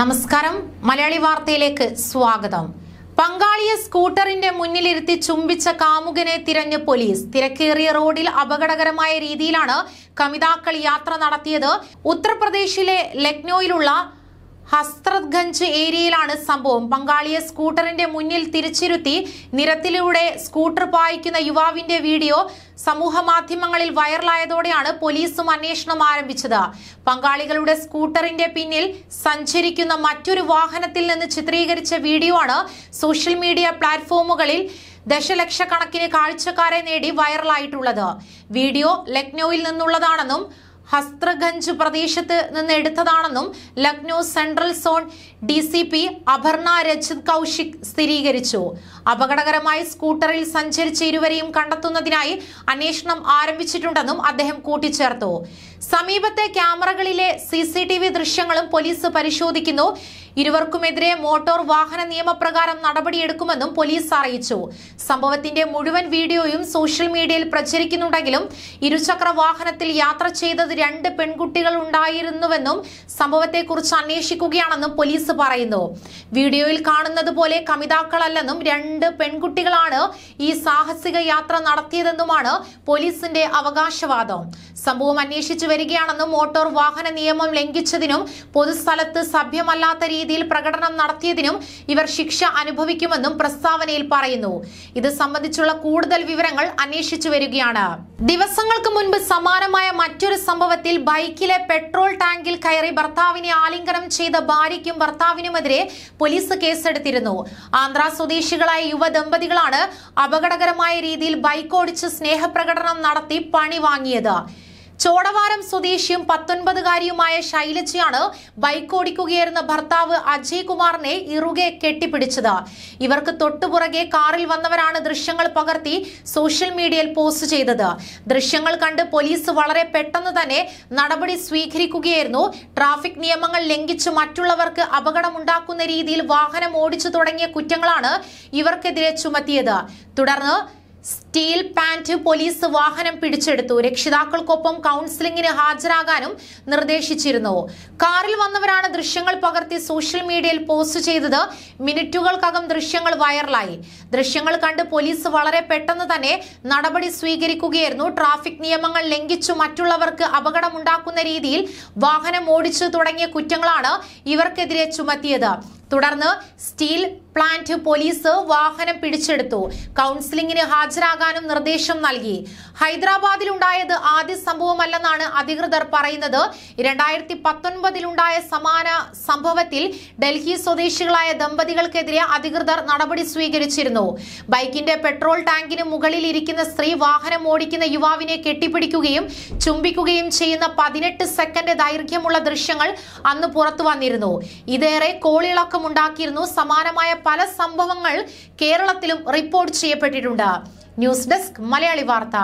നമസ്കാരം മലയാളി വാർത്തയിലേക്ക് സ്വാഗതം പങ്കാളിയെ സ്കൂട്ടറിന്റെ മുന്നിലിരുത്തി ചുംബിച്ച കാമുകനെ തിരഞ്ഞ് പോലീസ് തിരക്കേറിയ റോഡിൽ അപകടകരമായ രീതിയിലാണ് കമിതാക്കൾ യാത്ര നടത്തിയത് ഉത്തർപ്രദേശിലെ ലക്നോയിലുള്ള ഹസ്രത്ഗഞ്ച് ഏരിയയിലാണ് സംഭവം പങ്കാളിയെ സ്കൂട്ടറിന്റെ മുന്നിൽ തിരിച്ചിരുത്തി നിരത്തിലൂടെ സ്കൂട്ടർ പായിക്കുന്ന യുവാവിന്റെ വീഡിയോ സമൂഹ മാധ്യമങ്ങളിൽ വൈറലായതോടെയാണ് പോലീസും അന്വേഷണം ആരംഭിച്ചത് പങ്കാളികളുടെ സ്കൂട്ടറിന്റെ പിന്നിൽ സഞ്ചരിക്കുന്ന മറ്റൊരു വാഹനത്തിൽ നിന്ന് ചിത്രീകരിച്ച വീഡിയോ ആണ് സോഷ്യൽ മീഡിയ പ്ലാറ്റ്ഫോമുകളിൽ ദശലക്ഷക്കണക്കിന് കാഴ്ചക്കാരെ നേടി വൈറലായിട്ടുള്ളത് വീഡിയോ ലക്നൌവിൽ നിന്നുള്ളതാണെന്നും ഹസ്ത്രഗഞ്ച് പ്രദേശത്ത് നിന്ന് എടുത്തതാണെന്നും Lucknow central zone D C P Aparna Rajit Kaushik സ്ഥിരീകരിച്ചു അപകടകരമായി സ്കൂട്ടറിൽ സഞ്ചരിച്ച ഇരുവരെയും കണ്ടെത്തുന്നതിനായി അന്വേഷണം ആരംഭിച്ചിട്ടുണ്ടെന്നും അദ്ദേഹം കൂട്ടിച്ചേർത്തു സമീപത്തെ ക്യാമറകളിലെ സി ദൃശ്യങ്ങളും പോലീസ് പരിശോധിക്കുന്നു ഇരുവർക്കുമെതിരെ മോട്ടോർ വാഹന നിയമപ്രകാരം നടപടിയെടുക്കുമെന്നും പോലീസ് അറിയിച്ചു സംഭവത്തിന്റെ മുഴുവൻ വീഡിയോയും സോഷ്യൽ മീഡിയയിൽ പ്രചരിക്കുന്നുണ്ടെങ്കിലും ഇരുചക്ര വാഹനത്തിൽ യാത്ര ചെയ്തത് രണ്ട് പെൺകുട്ടികൾ ഉണ്ടായിരുന്നുവെന്നും സംഭവത്തെക്കുറിച്ച് അന്വേഷിക്കുകയാണെന്നും പോലീസ് പറയുന്നു വീഡിയോയിൽ കാണുന്നത് പോലെ കമിതാക്കളല്ലെന്നും രണ്ട് പെൺകുട്ടികളാണ് ഈ സാഹസിക യാത്ര നടത്തിയതെന്നുമാണ് പോലീസിന്റെ അവകാശവാദം സംഭവം അന്വേഷിച്ചു വരികയാണെന്നും മോട്ടോർ വാഹന നിയമം ലംഘിച്ചതിനും പൊതുസ്ഥലത്ത് സഭ്യമല്ലാത്ത രീതി രീതിയിൽ പ്രകടനം നടത്തിയതിനും ഇവർ ശിക്ഷ അനുഭവിക്കുമെന്നും പ്രസ്താവനയിൽ പറയുന്നു ഇത് സംബന്ധിച്ചുള്ള കൂടുതൽ വിവരങ്ങൾ അന്വേഷിച്ചു വരികയാണ് ദിവസങ്ങൾക്ക് മുൻപ് സമാനമായ മറ്റൊരു സംഭവത്തിൽ ബൈക്കിലെ പെട്രോൾ ടാങ്കിൽ കയറി ഭർത്താവിനെ ആലിംഗനം ചെയ്ത ഭാര്യയ്ക്കും ഭർത്താവിനുമെതിരെ പോലീസ് കേസെടുത്തിരുന്നു ആന്ധ്ര സ്വദേശികളായ യുവദമ്പതികളാണ് അപകടകരമായ രീതിയിൽ ബൈക്ക് ഓടിച്ച് സ്നേഹപ്രകടനം നടത്തി പണി വാങ്ങിയത് ചോടവാരം സ്വദേശിയും പത്തൊൻപതുകാരിയുമായ ശൈലജയാണ് ബൈക്ക് ഓടിക്കുകയായിരുന്ന ഭർത്താവ് അജയ് കുമാറിനെ ഇറുകെ കെട്ടിപ്പിടിച്ചത് ഇവർക്ക് തൊട്ടുപുറകെ കാറിൽ വന്നവരാണ് ദൃശ്യങ്ങൾ പകർത്തി സോഷ്യൽ മീഡിയയിൽ പോസ്റ്റ് ചെയ്തത് ദൃശ്യങ്ങൾ കണ്ട് പോലീസ് വളരെ പെട്ടെന്ന് തന്നെ നടപടി സ്വീകരിക്കുകയായിരുന്നു ട്രാഫിക് നിയമങ്ങൾ ലംഘിച്ച് മറ്റുള്ളവർക്ക് അപകടമുണ്ടാക്കുന്ന രീതിയിൽ വാഹനം ഓടിച്ചു തുടങ്ങിയ കുറ്റങ്ങളാണ് ഇവർക്കെതിരെ ചുമത്തിയത് തുടർന്ന് സ്റ്റീൽ പാന്റ് പോലീസ് വാഹനം പിടിച്ചെടുത്തു രക്ഷിതാക്കൾക്കൊപ്പം കൌൺസിലിംഗിന് ഹാജരാകാനും നിർദ്ദേശിച്ചിരുന്നു കാറിൽ വന്നവരാണ് ദൃശ്യങ്ങൾ പകർത്തി സോഷ്യൽ മീഡിയയിൽ പോസ്റ്റ് ചെയ്തത് മിനിറ്റുകൾക്കകം ദൃശ്യങ്ങൾ വൈറലായി ദൃശ്യങ്ങൾ കണ്ട് പോലീസ് വളരെ പെട്ടെന്ന് തന്നെ നടപടി സ്വീകരിക്കുകയായിരുന്നു ട്രാഫിക് നിയമങ്ങൾ ലംഘിച്ചു മറ്റുള്ളവർക്ക് അപകടമുണ്ടാക്കുന്ന രീതിയിൽ വാഹനം ഓടിച്ചു തുടങ്ങിയ കുറ്റങ്ങളാണ് ഇവർക്കെതിരെ ചുമത്തിയത് തുടർന്ന് സ്റ്റീൽ പ്ലാന്റ് പോലീസ് വാഹനം പിടിച്ചെടുത്തു കൌൺസിലിംഗിന് ഹാജരാകാനും നിർദ്ദേശം നൽകി ഉണ്ടായത് ആദ്യ സംഭവമല്ലെന്നാണ് അധികൃതർ പറയുന്നത് രണ്ടായിരത്തി പത്തൊൻപതിലുണ്ടായ സമാന സംഭവത്തിൽ ഡൽഹി സ്വദേശികളായ ദമ്പതികൾക്കെതിരെ അധികൃതർ നടപടി സ്വീകരിച്ചിരുന്നു ബൈക്കിന്റെ പെട്രോൾ ടാങ്കിന് മുകളിൽ ഇരിക്കുന്ന സ്ത്രീ വാഹനം ഓടിക്കുന്ന യുവാവിനെ കെട്ടിപ്പിടിക്കുകയും ചുംബിക്കുകയും ചെയ്യുന്ന പതിനെട്ട് സെക്കൻഡ് ദൈർഘ്യമുള്ള ദൃശ്യങ്ങൾ അന്ന് പുറത്തു വന്നിരുന്നു ഇതേറെ കോളിളക്കമുണ്ടാക്കിയിരുന്നു സമാനമായ പല സംഭവങ്ങൾ കേരളത്തിലും റിപ്പോർട്ട് ചെയ്യപ്പെട്ടിട്ടുണ്ട് ന്യൂസ് ഡെസ്ക് മലയാളി വാർത്ത